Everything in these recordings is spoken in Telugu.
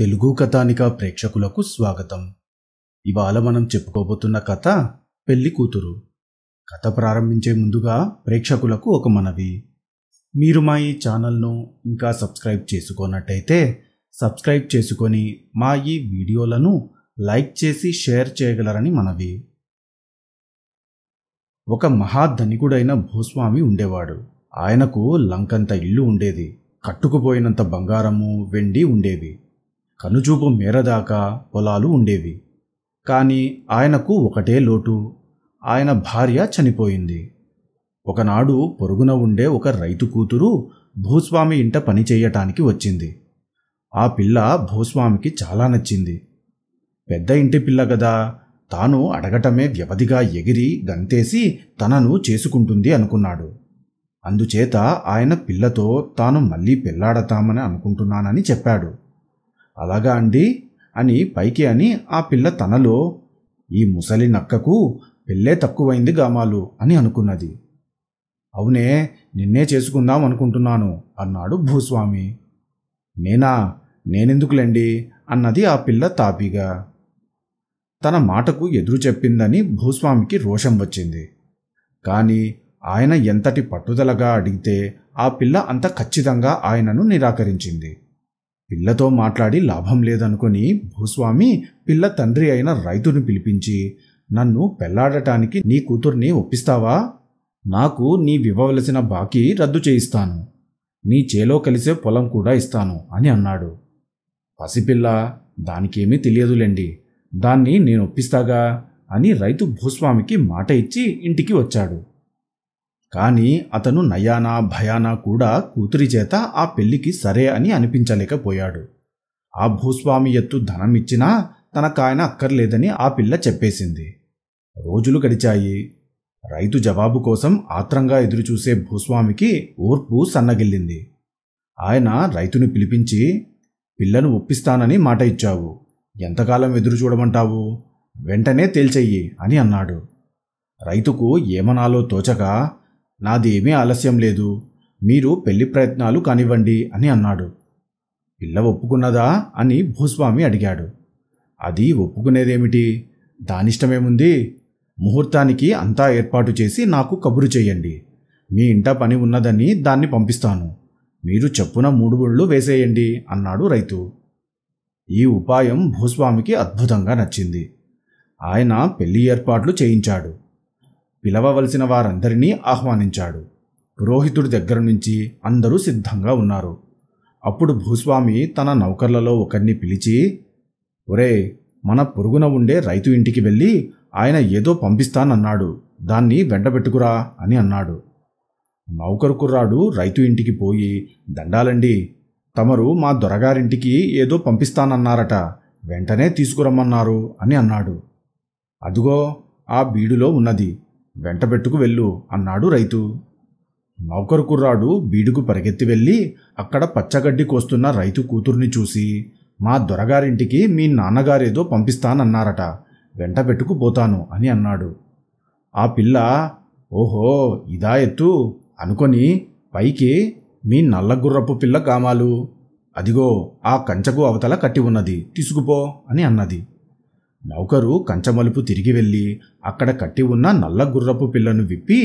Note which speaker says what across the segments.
Speaker 1: తెలుగు కథానిక ప్రేక్షకులకు స్వాగతం ఇవాళ మనం చెప్పుకోబోతున్న కథ పెళ్లి కూతురు కథ ప్రారంభించే ముందుగా ప్రేక్షకులకు ఒక మనవి మీరు మా ఈ ఛానల్ను ఇంకా సబ్స్క్రైబ్ చేసుకోనట్టయితే సబ్స్క్రైబ్ చేసుకొని మా ఈ వీడియోలను లైక్ చేసి షేర్ చేయగలరని మనవి ఒక మహాధనికుడైన భూస్వామి ఉండేవాడు ఆయనకు లంకంత ఇల్లు ఉండేది కట్టుకుపోయినంత బంగారము వెండి ఉండేవి కనుచూపు మేరదాకా పొలాలు ఉండేవి కానీ ఆయనకు ఒకటే లోటు ఆయన భార్య చనిపోయింది ఒకనాడు పొరుగున ఉండే ఒక రైతు కూతురు భూస్వామి ఇంట పనిచేయటానికి వచ్చింది ఆ పిల్ల భూస్వామికి చాలా నచ్చింది పెద్ద ఇంటి పిల్ల గదా తాను అడగటమే వ్యవధిగా ఎగిరి గంతేసి తనను చేసుకుంటుంది అనుకున్నాడు అందుచేత ఆయన పిల్లతో తాను మళ్ళీ పెళ్లాడతామని అనుకుంటున్నానని చెప్పాడు అలాగా అండి అని పైకి అని ఆ పిల్ల తనలో ఈ ముసలి నక్కకు పెళ్ళే తక్కువైంది గామాలు అని అనుకున్నది అవునే నిన్నే చేసుకుందాం అనుకుంటున్నాను అన్నాడు భూస్వామి నేనా నేనెందుకులేండి అన్నది ఆ పిల్ల తాపీగా తన మాటకు ఎదురు చెప్పిందని భూస్వామికి రోషం వచ్చింది కానీ ఆయన ఎంతటి పట్టుదలగా అడిగితే ఆ పిల్ల అంత ఖచ్చితంగా ఆయనను నిరాకరించింది పిల్లతో మాట్లాడి లాభం లేదనుకుని భూస్వామి పిల్ల తండ్రి అయిన రైతుని పిలిపించి నన్ను పెళ్లాడటానికి నీ కూతుర్ని ఒప్పిస్తావా నాకు నీ వివ్వవలసిన బాకీ రద్దు చేయిస్తాను నీ చేలో కలిసే పొలం కూడా ఇస్తాను అని అన్నాడు పసిపిల్ల దానికేమీ తెలియదులేండి దాన్ని నేను ఒప్పిస్తాగా అని రైతు భూస్వామికి మాట ఇచ్చి ఇంటికి వచ్చాడు కానీ అతను నయానా భయానా కూడా కూతురి చేత ఆ పెళ్లికి సరే అని అనిపించలేకపోయాడు ఆ భూస్వామి ఎత్తు ధనమిచ్చినా తనకాయన అక్కర్లేదని ఆ పిల్ల చెప్పేసింది రోజులు గడిచాయి రైతు జవాబు కోసం ఆత్రంగా ఎదురుచూసే భూస్వామికి ఓర్పు సన్నగిల్లింది ఆయన రైతును పిలిపించి పిల్లను ఒప్పిస్తానని మాట ఇచ్చావు ఎంతకాలం ఎదురు చూడమంటావు వెంటనే తేల్చెయ్యి అని అన్నాడు రైతుకు ఏమనాలో తోచక నాదేమీ ఆలస్యం లేదు మీరు పెళ్లి ప్రయత్నాలు కానివ్వండి అని అన్నాడు పిల్ల ఒప్పుకున్నదా అని భూస్వామి అడిగాడు అది ఒప్పుకునేదేమిటి దానిష్టమేముంది ముహూర్తానికి అంతా ఏర్పాటు చేసి నాకు కబురు చేయండి మీ ఇంట పని ఉన్నదని దాన్ని పంపిస్తాను మీరు చెప్పున మూడు గుళ్ళు వేసేయండి అన్నాడు రైతు ఈ ఉపాయం భూస్వామికి అద్భుతంగా నచ్చింది ఆయన పెళ్లి ఏర్పాట్లు చేయించాడు పిలవవలసిన వారందరినీ ఆహ్వానించాడు పురోహితుడి దగ్గర నుంచి అందరూ సిద్ధంగా ఉన్నారు అప్పుడు భూస్వామి తన నౌకర్లలో ఒకరిని పిలిచి ఒరే మన పొరుగున ఉండే రైతు ఇంటికి వెళ్ళి ఆయన ఏదో పంపిస్తానన్నాడు దాన్ని వెంటబెట్టుకురా అని అన్నాడు నౌకరు కుర్రాడు రైతు ఇంటికి పోయి దండాలండి తమరు మా దొరగారింటికి ఏదో పంపిస్తానన్నారట వెంటనే తీసుకురమ్మన్నారు అని అన్నాడు అదుగో ఆ బీడులో ఉన్నది వెంటబెట్టుకు వెళ్ళు అన్నాడు రైతు నౌకరు కుర్రాడు బీడుకు పరిగెత్తి వెళ్ళి అక్కడ పచ్చగడ్డి కోస్తున్న రైతు కూతుర్ని చూసి మా దొరగారింటికి మీ నాన్నగారేదో పంపిస్తానన్నారట వెంట పెట్టుకుపోతాను అని అన్నాడు ఆ పిల్ల ఓహో ఇదా ఎత్తు అనుకొని పైకి మీ నల్లగుర్రపు పిల్ల కామాలు అదిగో ఆ కంచకు అవతల కట్టి ఉన్నది తీసుకుపో అని అన్నది నౌకరు కంచమలుపు తిరిగి వెళ్ళి అక్కడ కట్టి ఉన్న నల్ల గుర్రపు పిల్లను విప్పి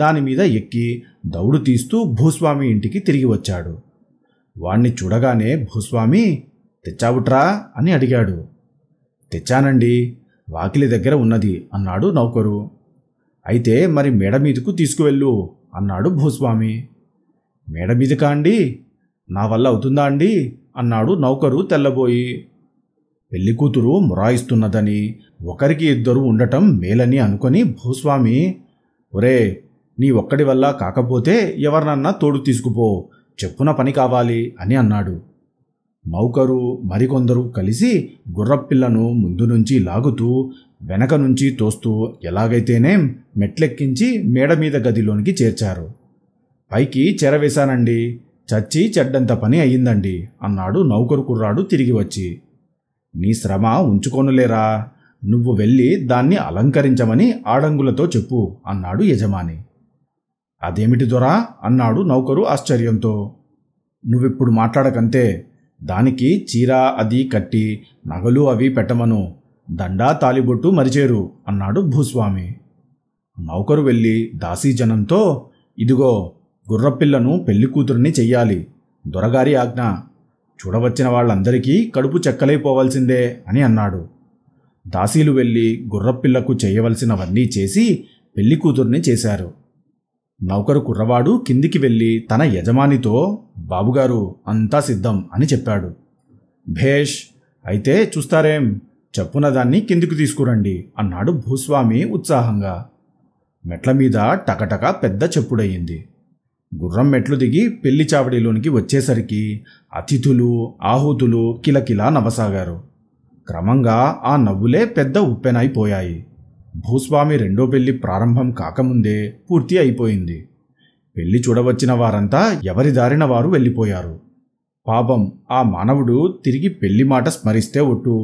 Speaker 1: దానిమీద ఎక్కి దౌడు తీస్తూ భూస్వామి ఇంటికి తిరిగి వచ్చాడు వాణ్ణి చూడగానే భూస్వామి తెచ్చావుట్రా అని అడిగాడు తెచ్చానండి వాకిలి దగ్గర ఉన్నది అన్నాడు నౌకరు అయితే మరి మేడ మీదకు తీసుకువెళ్ళు అన్నాడు భూస్వామి మేడ మీదకా అండి నా వల్ల అవుతుందా అండి అన్నాడు నౌకరు తెల్లబోయి పెళ్లికూతురు మురాయిస్తున్నదని ఒకరికి ఇద్దరు ఉండటం మేలని అనుకొని భూస్వామి ఒరే నీ ఒక్కడి వల్ల కాకపోతే ఎవరినన్నా తోడు తీసుకుపో చెప్పున పని కావాలి అని అన్నాడు నౌకరు మరికొందరు కలిసి గుర్రపిల్లను ముందు నుంచి లాగుతూ వెనక నుంచి తోస్తూ ఎలాగైతేనే మెట్లెక్కించి మేడ మీద గదిలోనికి చేర్చారు పైకి చెరవేశానండి చచ్చి చెడ్డంత పని అయ్యిందండి అన్నాడు నౌకరు కుర్రాడు తిరిగి వచ్చి నీ శ్రమ ఉంచుకొనులేరా నువ్వు వెళ్ళి దాన్ని అలంకరించమని ఆడంగులతో చెప్పు అన్నాడు యజమాని అదేమిటి దొరా అన్నాడు నౌకరు ఆశ్చర్యంతో నువ్విప్పుడు మాట్లాడకంతే దానికి చీర అది కట్టి నగలు అవి పెట్టమను దండా తాలిబొట్టు మరిచేరు అన్నాడు భూస్వామి నౌకరు వెళ్ళి దాసీజనంతో ఇదిగో గుర్రపిల్లను పెళ్లి కూతురిని చెయ్యాలి దొరగారి ఆజ్ఞ చూడవచ్చిన వాళ్ళందరికీ కడుపు చెక్కలైపోవలసిందే అని అన్నాడు దాసీలు వెళ్ళి గుర్రపిల్లకు చేయవలసినవన్నీ చేసి పెళ్లి కూతుర్ని చేశారు నౌకరు కుర్రవాడు కిందికి వెళ్ళి తన యజమానితో బాబుగారు అంతా సిద్ధం అని చెప్పాడు భేష్ అయితే చూస్తారేం చెప్పున దాన్ని కిందికి తీసుకురండి అన్నాడు భూస్వామి ఉత్సాహంగా మెట్ల మీద టకటక పెద్ద చెప్పుడయ్యింది గుర్రం మెట్లు దిగి పెళ్లి చావడిలోనికి వచ్చేసరికి అతిథులు ఆహుతులు కిలకిలా నవ్వసాగారు క్రమంగా ఆ నవ్వులే పెద్ద ఉప్పెనైపోయాయి భూస్వామి రెండో పెళ్లి ప్రారంభం కాకముందే పూర్తి అయిపోయింది పెళ్లి చూడవచ్చిన వారంతా ఎవరి దారిన వారు వెళ్ళిపోయారు పాపం ఆ మానవుడు తిరిగి పెళ్లి మాట స్మరిస్తే ఒట్టు